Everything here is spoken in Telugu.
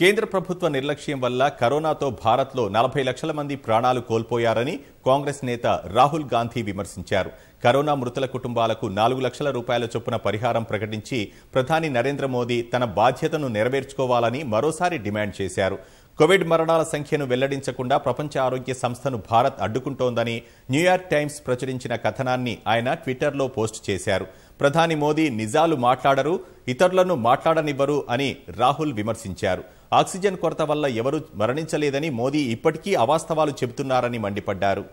కేంద్ర ప్రభుత్వ నిర్లక్ష్యం వల్ల కరోనాతో భారత్లో నలభై లక్షల మంది ప్రాణాలు కోల్పోయారని కాంగ్రెస్ నేత రాహుల్ గాంధీ విమర్శించారు కరోనా మృతుల కుటుంబాలకు నాలుగు లక్షల రూపాయల చొప్పున పరిహారం ప్రకటించి ప్రధాని నరేంద్ర మోదీ తన బాధ్యతను నెరవేర్చుకోవాలని మరోసారి డిమాండ్ చేశారు కోవిడ్ మరణాల సంఖ్యను వెల్లడించకుండా ప్రపంచ ఆరోగ్య సంస్థను భారత్ అడ్డుకుంటోందని న్యూయార్క్ టైమ్స్ ప్రచురించిన కథనాన్ని ఆయన ట్విట్టర్లో పోస్ట్ చేశారు ప్రధాని మోదీ నిజాలు మాట్లాడరు ఇతరులను మాట్లాడనివ్వరు అని రాహుల్ విమర్శించారు ఆక్సిజన్ కొరత వల్ల ఎవరూ మరణించలేదని మోదీ ఇప్పటికీ అవాస్తవాలు చెబుతున్నారని మండిపడ్డారు